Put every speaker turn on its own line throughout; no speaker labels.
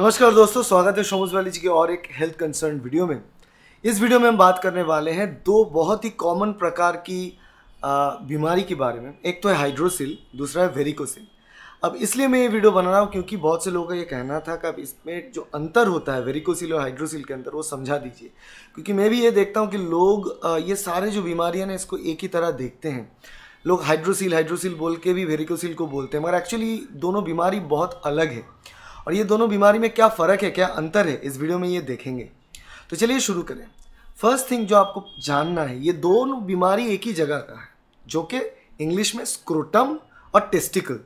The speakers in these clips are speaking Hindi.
नमस्कार दोस्तों स्वागत है शोमज वाली जी के और एक हेल्थ कंसर्न वीडियो में इस वीडियो में हम बात करने वाले हैं दो बहुत ही कॉमन प्रकार की बीमारी के बारे में एक तो है हाइड्रोसिल दूसरा है वेरिकोसिल अब इसलिए मैं ये वीडियो बना रहा हूँ क्योंकि बहुत से लोगों का ये कहना था कि अब इसमें जो अंतर होता है वेरिकोसिल और हाइड्रोसिल के अंदर वो समझा दीजिए क्योंकि मैं भी ये देखता हूँ कि लोग ये सारे जो बीमारियाँ ना इसको एक ही तरह देखते हैं लोग हाइड्रोसिल हाइड्रोसिल बोल के भी वेरिकोसिल को बोलते हैं मगर एक्चुअली दोनों बीमारी बहुत अलग है और ये दोनों बीमारी में क्या फ़र्क है क्या अंतर है इस वीडियो में ये देखेंगे तो चलिए शुरू करें फर्स्ट थिंग जो आपको जानना है ये दोनों बीमारी एक ही जगह का है जो कि इंग्लिश में स्क्रोटम और टेस्टिकल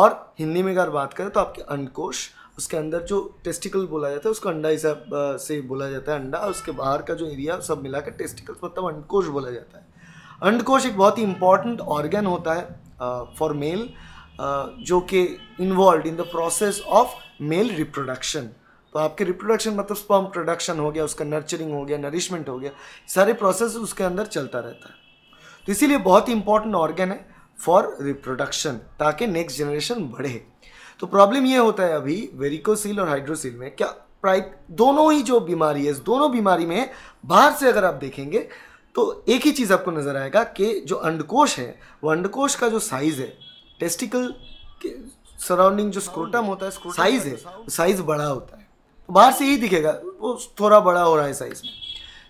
और हिंदी में अगर बात करें तो आपके अंडकोश उसके अंदर जो टेस्टिकल बोला जाता है उसको अंडा हिसाब से बोला जाता है अंडा उसके बाहर का जो एरिया सब मिलाकर टेस्टिकल मतलब अंडकोश बोला जाता है अंडकोश एक बहुत ही इंपॉर्टेंट ऑर्गन होता है फॉर मेल जो कि involve in the process of male reproduction तो आपके रिप्रोडक्शन मतलब स्पर्म प्रोडक्शन हो गया उसका नर्चरिंग हो गया नरिशमेंट हो गया सारे प्रोसेस उसके अंदर चलता रहता है तो इसीलिए बहुत ही इंपॉर्टेंट ऑर्गेन है फॉर रिप्रोडक्शन ताकि नेक्स्ट जनरेशन बढ़े तो प्रॉब्लम ये होता है अभी वेरिकोसिल और हाइड्रोसिल में क्या प्राइप दोनों ही जो बीमारी है दोनों बीमारी में बाहर से अगर आप देखेंगे तो एक ही चीज़ आपको नज़र आएगा कि जो अंडकोश है वो अंडकोश का जो साइज़ है टेस्टिकल सराउंडिंग जो स्क्रोटम हाँ। होता है साइज है साइज बड़ा होता है तो बाहर से ही दिखेगा वो थोड़ा बड़ा हो रहा है साइज में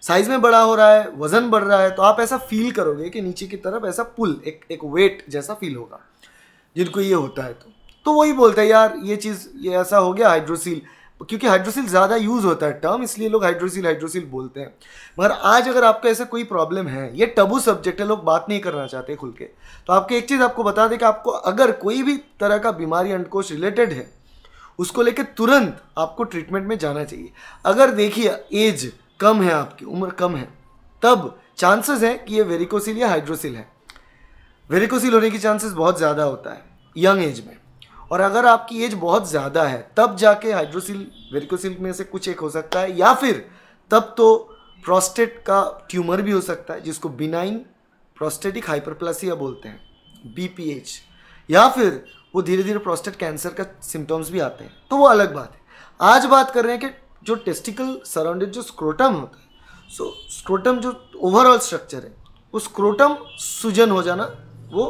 साइज में बड़ा हो रहा है वजन बढ़ रहा है तो आप ऐसा फील करोगे कि नीचे की तरफ ऐसा पुल एक एक वेट जैसा फील होगा जिनको ये होता है तो तो वही बोलता है यार ये चीज़ ये ऐसा हो गया हाइड्रोसील क्योंकि हाइड्रोसिल ज़्यादा यूज़ होता है टर्म इसलिए लोग हाइड्रोसिल हाइड्रोसिल बोलते हैं मगर आज अगर आपका ऐसा कोई प्रॉब्लम है ये टबू सब्जेक्ट है लोग बात नहीं करना चाहते खुल के तो आपके एक चीज़ आपको बता दें कि आपको अगर कोई भी तरह का बीमारी अंडकोश रिलेटेड है उसको लेके तुरंत आपको ट्रीटमेंट में जाना चाहिए अगर देखिए एज कम है आपकी उम्र कम है तब चांसेस है कि ये वेरिकोसिल या हाइड्रोसिल है वेरिकोसिल होने की चांसेस बहुत ज़्यादा होता है यंग एज में और अगर आपकी एज बहुत ज़्यादा है तब जाके हाइड्रोसिल वेरिकोसिल में से कुछ एक हो सकता है या फिर तब तो प्रोस्टेट का ट्यूमर भी हो सकता है जिसको बिनाइन प्रोस्टेटिक हाइपरप्लासिया बोलते हैं बीपीएच या फिर वो धीरे धीरे प्रोस्टेट कैंसर का सिम्टम्स भी आते हैं तो वो अलग बात है आज बात कर रहे हैं कि जो टेस्टिकल सराउंडेड जो स्क्रोटम होता है सो स्क्रोटम जो ओवरऑल स्ट्रक्चर है वो स्क्रोटम सूजन हो जाना वो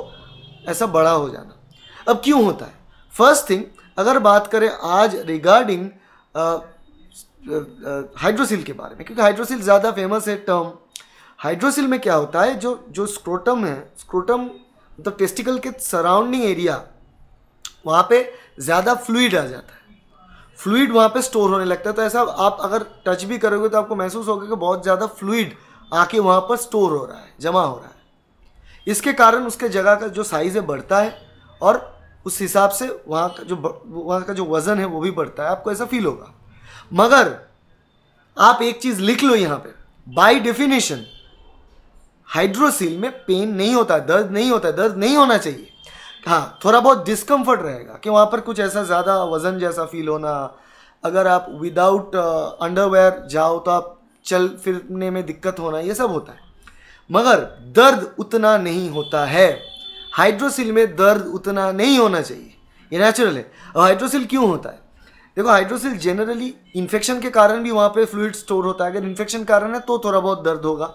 ऐसा बड़ा हो जाना अब क्यों होता है फर्स्ट थिंग अगर बात करें आज regarding hydrocele uh, uh, uh, के बारे में क्योंकि हाइड्रोसिल ज़्यादा फेमस है टर्म हाइड्रोसिल में क्या होता है जो जो स्क्रोटम है स्क्रोटम मतलब तो टेस्टिकल के सराउंडिंग एरिया वहाँ पे ज़्यादा फ्लूड आ जाता है फ्लूड वहाँ पे स्टोर होने लगता है तो ऐसा आप अगर टच भी करोगे तो आपको महसूस होगा कि बहुत ज़्यादा फ्लूड आके वहाँ पर स्टोर हो रहा है जमा हो रहा है इसके कारण उसके जगह का जो साइज़ है बढ़ता है और उस हिसाब से वहाँ का जो वहाँ का जो वज़न है वो भी बढ़ता है आपको ऐसा फील होगा मगर आप एक चीज़ लिख लो यहाँ पे बाय डेफिनेशन हाइड्रोसिल में पेन नहीं होता दर्द नहीं होता दर्द नहीं होना चाहिए हाँ थोड़ा बहुत डिस्कम्फर्ट रहेगा कि वहाँ पर कुछ ऐसा ज़्यादा वज़न जैसा फील होना अगर आप विदाउट अंडरवेयर uh, जाओ तो आप चल फिरने में दिक्कत होना ये सब होता है मगर दर्द उतना नहीं होता है हाइड्रोसिल में दर्द उतना नहीं होना चाहिए ये नेचुरल है और हाइड्रोसिल क्यों होता है देखो हाइड्रोसिल जनरली इन्फेक्शन के कारण भी वहाँ पे फ्लूड स्टोर होता है अगर इन्फेक्शन कारण है तो थोड़ा बहुत दर्द होगा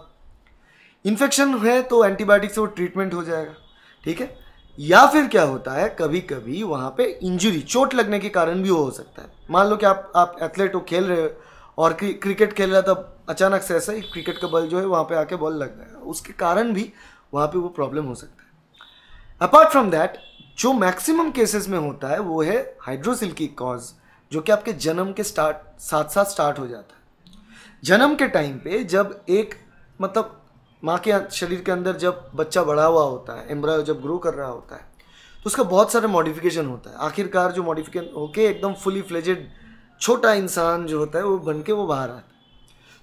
इन्फेक्शन है तो एंटीबायोटिक से वो ट्रीटमेंट हो जाएगा ठीक है या फिर क्या होता है कभी कभी वहाँ पे इंजुरी चोट लगने के कारण भी वो हो सकता है मान लो कि आप आप एथलेट हो खेल रहे हो और क्रिकेट खेल रहा था अचानक से ऐसा ही क्रिकेट का बल जो है वहाँ पे आके बॉल लग गया उसके कारण भी वहाँ पे वो प्रॉब्लम हो सकता है अपार्ट फ्रॉम दैट जो मैक्सिमम केसेस में होता है वो है की कॉज जो कि आपके जन्म के स्टार्ट साथ साथ स्टार्ट हो जाता है जन्म के टाइम पे जब एक मतलब माँ के शरीर के अंदर जब बच्चा बड़ा हुआ होता है एम्ब्रायो जब ग्रो कर रहा होता है तो उसका बहुत सारे मॉडिफिकेशन होता है आखिरकार जो मॉडिफिकेशन होके एकदम फुली फ्लेजेड छोटा इंसान जो होता है वो बन के वो बाहर आता है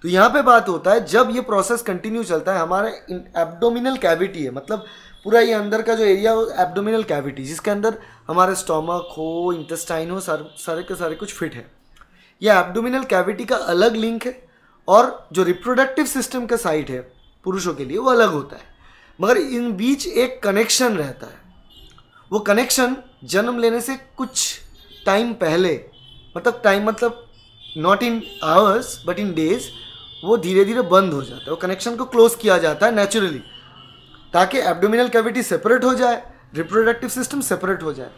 तो यहाँ पे बात होता है जब ये प्रोसेस कंटिन्यू चलता है हमारे एब्डोमिनल कैविटी है मतलब पूरा ये अंदर का जो एरिया हो एब्डोमिनल कैविटी जिसके अंदर हमारे स्टोमक हो इंटेस्टाइन हो सर, सारे के सारे कुछ फिट है यह एब्डोमिनल कैविटी का अलग लिंक है और जो रिप्रोडक्टिव सिस्टम का साइट है पुरुषों के लिए वो अलग होता है मगर इन बीच एक कनेक्शन रहता है वो कनेक्शन जन्म लेने से कुछ टाइम पहले मतलब टाइम मतलब not in hours but in days वो धीरे धीरे बंद हो जाता है वो कनेक्शन को क्लोज किया जाता है नेचुरली ताकि एब्डोमिनल कैविटी सेपरेट हो जाए रिप्रोडक्टिव सिस्टम सेपरेट हो जाए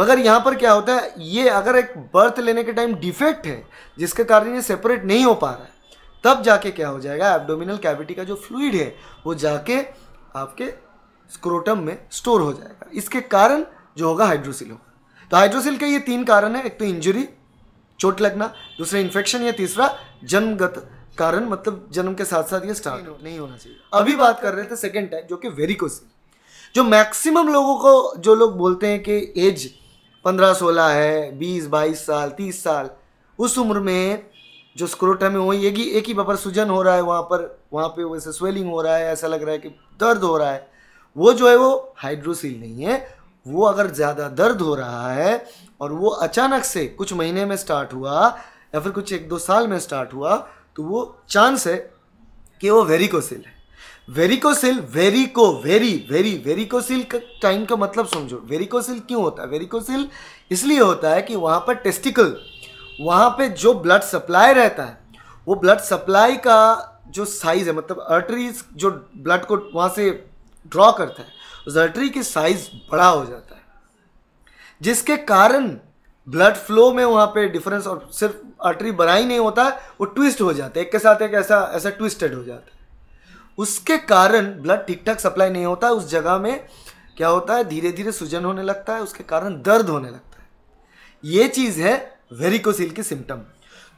मगर यहाँ पर क्या होता है ये अगर एक बर्थ लेने के टाइम डिफेक्ट है जिसके कारण ये सेपरेट नहीं हो पा रहा है तब जाके क्या हो जाएगा एब्डोमिनल कैविटी का जो फ्लूड है वो जाके आपके स्क्रोटम में स्टोर हो जाएगा इसके कारण जो होगा हाइड्रोसिल होगा तो हाइड्रोसिल के ये तीन कारण है एक तो इंजरी चोट लगना दूसरा इन्फेक्शन या तीसरा जन्मगत कारण मतलब जन्म के साथ साथ ये स्टार्ट नहीं, नहीं होना चाहिए अभी बात कर रहे थे सेकेंड टाइम जो कि वेरी क्वेश्चन जो मैक्सिमम लोगों को जो लोग बोलते हैं कि एज पंद्रह सोलह है बीस बाईस साल तीस साल उस उम्र में जो स्क्रोटम है वही एक ही एक ही बार सूजन हो रहा है वहाँ पर वहाँ पे वैसे स्वेलिंग हो रहा है ऐसा लग रहा है कि दर्द हो रहा है वो जो है वो हाइड्रोसील नहीं है वो अगर ज़्यादा दर्द हो रहा है और वो अचानक से कुछ महीने में स्टार्ट हुआ या फिर कुछ एक दो साल में स्टार्ट हुआ तो वो चांस है कि वो वेरिकोसिल है वेरिकोसिल वेरिको वेरी वेरी वेरिकोसिल का टाइम का मतलब समझो वेरिकोसिल क्यों होता है वेरिकोसिल इसलिए होता है कि वहाँ पर टेस्टिकल वहाँ पे जो ब्लड सप्लाई रहता है वो ब्लड सप्लाई का जो साइज़ है मतलब अर्टरीज जो ब्लड को वहाँ से ड्रॉ करता है उस अर्टरी की साइज़ बड़ा हो जाता है जिसके कारण ब्लड फ्लो में वहाँ पे डिफरेंस और सिर्फ आर्टरी बना ही नहीं होता है वो ट्विस्ट हो जाता है एक के साथ एक ऐसा ऐसा ट्विस्टेड हो जाता है उसके कारण ब्लड ठीक ठाक सप्लाई नहीं होता उस जगह में क्या होता है धीरे धीरे सूजन होने लगता है उसके कारण दर्द होने लगता है ये चीज़ है वेरिकोसिल की सिम्टम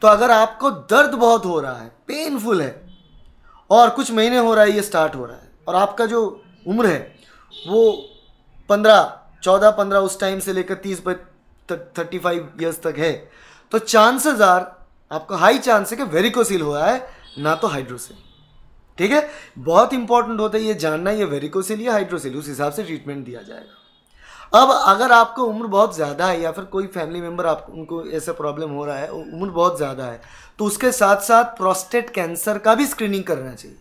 तो अगर आपको दर्द बहुत हो रहा है पेनफुल है और कुछ महीने हो रहा है ये स्टार्ट हो रहा है और आपका जो उम्र है वो पंद्रह चौदह पंद्रह उस टाइम से लेकर तीस थर्टी फाइव ईयर्स तक है तो चांसेस आर आपका हाई चांस है कि वेरिकोसिल हुआ है ना तो हाइड्रोसिल ठीक है बहुत इंपॉर्टेंट होता है ये जानना ये वेरिकोसिल या हाइड्रोसिल उस हिसाब से ट्रीटमेंट दिया जाएगा अब अगर आपको उम्र बहुत ज़्यादा है या फिर कोई फैमिली मेम्बर आप उनको ऐसा प्रॉब्लम हो रहा है उम्र बहुत ज़्यादा है तो उसके साथ साथ प्रोस्टेट कैंसर का भी स्क्रीनिंग करना चाहिए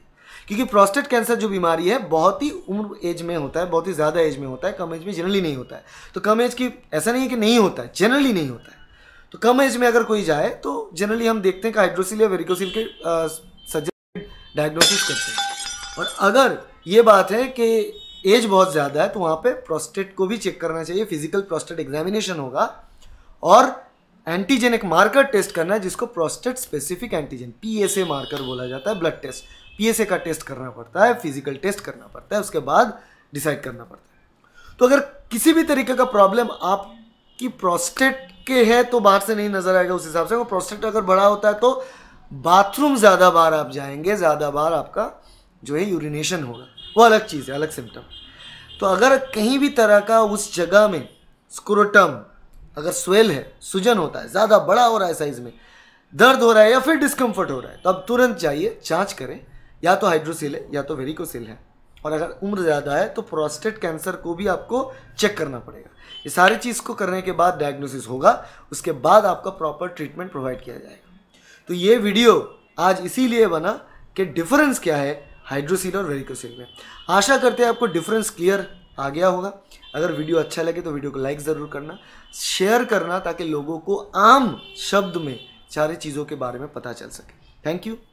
क्योंकि प्रोस्टेट कैंसर जो बीमारी है बहुत ही उम्र एज में होता है बहुत ही ज़्यादा एज में होता है कम एज में जनरली नहीं होता है तो कम एज की ऐसा नहीं है कि नहीं होता है जनरली नहीं होता है तो कम एज में अगर कोई जाए तो जनरली हम देखते हैं कि हाइड्रोसिल या वेरिकोसिल के सजेस्टेड डायग्नोसिस करते हैं और अगर ये बात है कि एज बहुत ज़्यादा है तो वहाँ पर प्रोस्टेट को भी चेक करना चाहिए फिजिकल प्रोस्टेट एग्जामिनेशन होगा और एंटीजेनिक मार्कर टेस्ट करना है जिसको prostate specific antigen PSA marker बोला जाता है ब्लड टेस्ट पीएसए का टेस्ट करना पड़ता है फिजिकल टेस्ट करना पड़ता है उसके बाद डिसाइड करना पड़ता है तो अगर किसी भी तरीके का प्रॉब्लम आपकी प्रोस्टेट के है तो बाहर से नहीं नजर आएगा उस हिसाब से प्रोस्टेट अगर बड़ा होता है तो बाथरूम ज़्यादा बार आप जाएंगे ज़्यादा बार आपका जो है यूरिनेशन होगा वो अलग चीज़ है अलग सिम्टम तो अगर कहीं भी तरह का उस जगह में स्क्रोटम अगर स्वेल है सूजन होता है ज़्यादा बड़ा हो रहा है साइज़ में दर्द हो रहा है या फिर डिस्कम्फर्ट हो रहा है तो अब तुरंत जाइए जांच करें या तो हाइड्रोसिल है या तो वेरिकोसिल है और अगर उम्र ज़्यादा है तो प्रोस्टेट कैंसर को भी आपको चेक करना पड़ेगा ये सारी चीज़ को करने के बाद डायग्नोसिस होगा उसके बाद आपका प्रॉपर ट्रीटमेंट प्रोवाइड किया जाएगा तो ये वीडियो आज इसीलिए बना कि डिफरेंस क्या है हाइड्रोसिल और वेरिकोसिल में आशा करते हैं आपको डिफरेंस क्लियर आ गया होगा अगर वीडियो अच्छा लगे तो वीडियो को लाइक ज़रूर करना शेयर करना ताकि लोगों को आम शब्द में सारी चीज़ों के बारे में पता चल सके थैंक यू